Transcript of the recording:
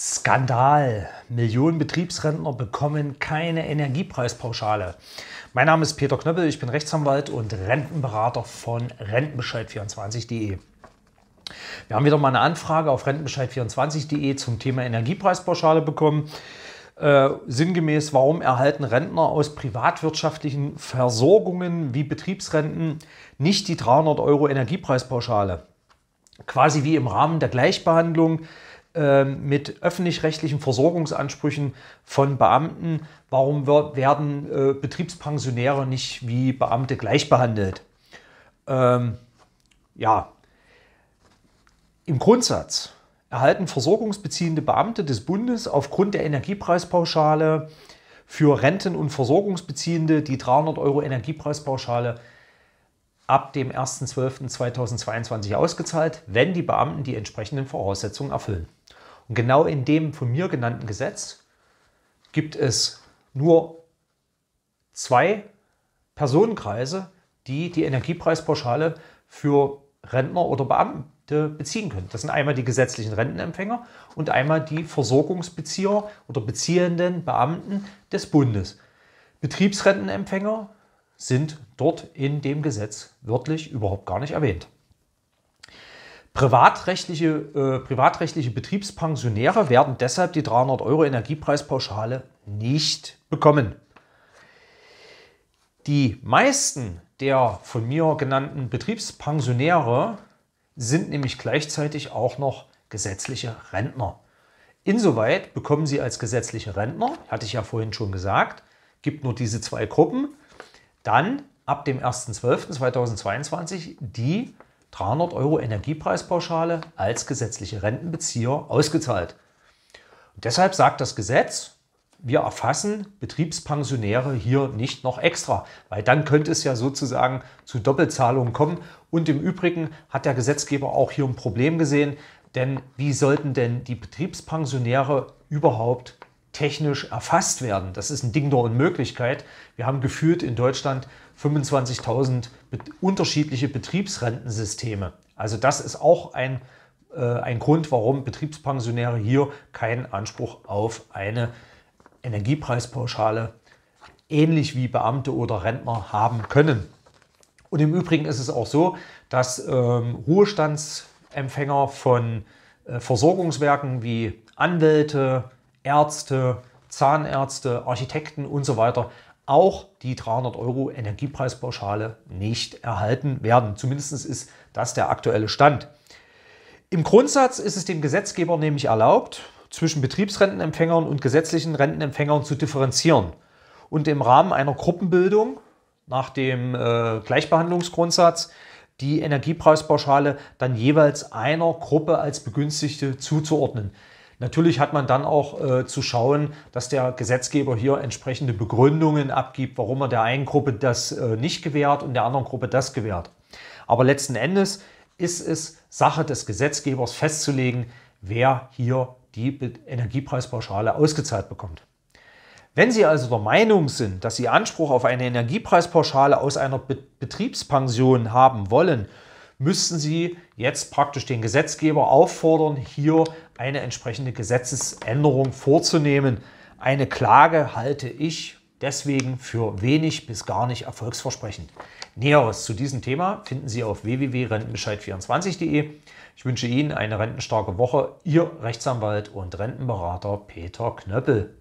Skandal. Millionen Betriebsrentner bekommen keine Energiepreispauschale. Mein Name ist Peter Knöppel, ich bin Rechtsanwalt und Rentenberater von Rentenbescheid24.de. Wir haben wieder mal eine Anfrage auf rentenbescheid24.de zum Thema Energiepreispauschale bekommen. Äh, sinngemäß, warum erhalten Rentner aus privatwirtschaftlichen Versorgungen wie Betriebsrenten nicht die 300 Euro Energiepreispauschale? Quasi wie im Rahmen der Gleichbehandlung ähm, mit öffentlich-rechtlichen Versorgungsansprüchen von Beamten. Warum werden äh, Betriebspensionäre nicht wie Beamte gleich behandelt? Ähm, ja, im Grundsatz erhalten versorgungsbeziehende Beamte des Bundes aufgrund der Energiepreispauschale für Renten- und Versorgungsbeziehende die 300 Euro Energiepreispauschale ab dem 1.12.2022 ausgezahlt, wenn die Beamten die entsprechenden Voraussetzungen erfüllen. Und genau in dem von mir genannten Gesetz gibt es nur zwei Personenkreise, die die Energiepreispauschale für Rentner oder Beamte beziehen können. Das sind einmal die gesetzlichen Rentenempfänger und einmal die Versorgungsbezieher oder beziehenden Beamten des Bundes. Betriebsrentenempfänger sind dort in dem Gesetz wörtlich überhaupt gar nicht erwähnt. Privatrechtliche, äh, privatrechtliche Betriebspensionäre werden deshalb die 300 Euro Energiepreispauschale nicht bekommen. Die meisten der von mir genannten Betriebspensionäre sind nämlich gleichzeitig auch noch gesetzliche Rentner. Insoweit bekommen sie als gesetzliche Rentner, hatte ich ja vorhin schon gesagt, gibt nur diese zwei Gruppen, dann ab dem 1.12.2022 die 300 Euro Energiepreispauschale als gesetzliche Rentenbezieher ausgezahlt. Und deshalb sagt das Gesetz, wir erfassen Betriebspensionäre hier nicht noch extra, weil dann könnte es ja sozusagen zu Doppelzahlungen kommen. Und im Übrigen hat der Gesetzgeber auch hier ein Problem gesehen, denn wie sollten denn die Betriebspensionäre überhaupt technisch erfasst werden. Das ist ein Ding der Unmöglichkeit. Wir haben geführt in Deutschland 25.000 unterschiedliche Betriebsrentensysteme. Also das ist auch ein, äh, ein Grund, warum Betriebspensionäre hier keinen Anspruch auf eine Energiepreispauschale ähnlich wie Beamte oder Rentner haben können. Und im Übrigen ist es auch so, dass ähm, Ruhestandsempfänger von äh, Versorgungswerken wie Anwälte, Ärzte, Zahnärzte, Architekten und so weiter auch die 300 Euro Energiepreispauschale nicht erhalten werden. Zumindest ist das der aktuelle Stand. Im Grundsatz ist es dem Gesetzgeber nämlich erlaubt, zwischen Betriebsrentenempfängern und gesetzlichen Rentenempfängern zu differenzieren. Und im Rahmen einer Gruppenbildung nach dem äh, Gleichbehandlungsgrundsatz die Energiepreispauschale dann jeweils einer Gruppe als Begünstigte zuzuordnen. Natürlich hat man dann auch äh, zu schauen, dass der Gesetzgeber hier entsprechende Begründungen abgibt, warum er der einen Gruppe das äh, nicht gewährt und der anderen Gruppe das gewährt. Aber letzten Endes ist es Sache des Gesetzgebers festzulegen, wer hier die Energiepreispauschale ausgezahlt bekommt. Wenn Sie also der Meinung sind, dass Sie Anspruch auf eine Energiepreispauschale aus einer Be Betriebspension haben wollen müssten Sie jetzt praktisch den Gesetzgeber auffordern, hier eine entsprechende Gesetzesänderung vorzunehmen. Eine Klage halte ich deswegen für wenig bis gar nicht erfolgsversprechend. Näheres zu diesem Thema finden Sie auf www.rentenbescheid24.de. Ich wünsche Ihnen eine rentenstarke Woche. Ihr Rechtsanwalt und Rentenberater Peter Knöppel.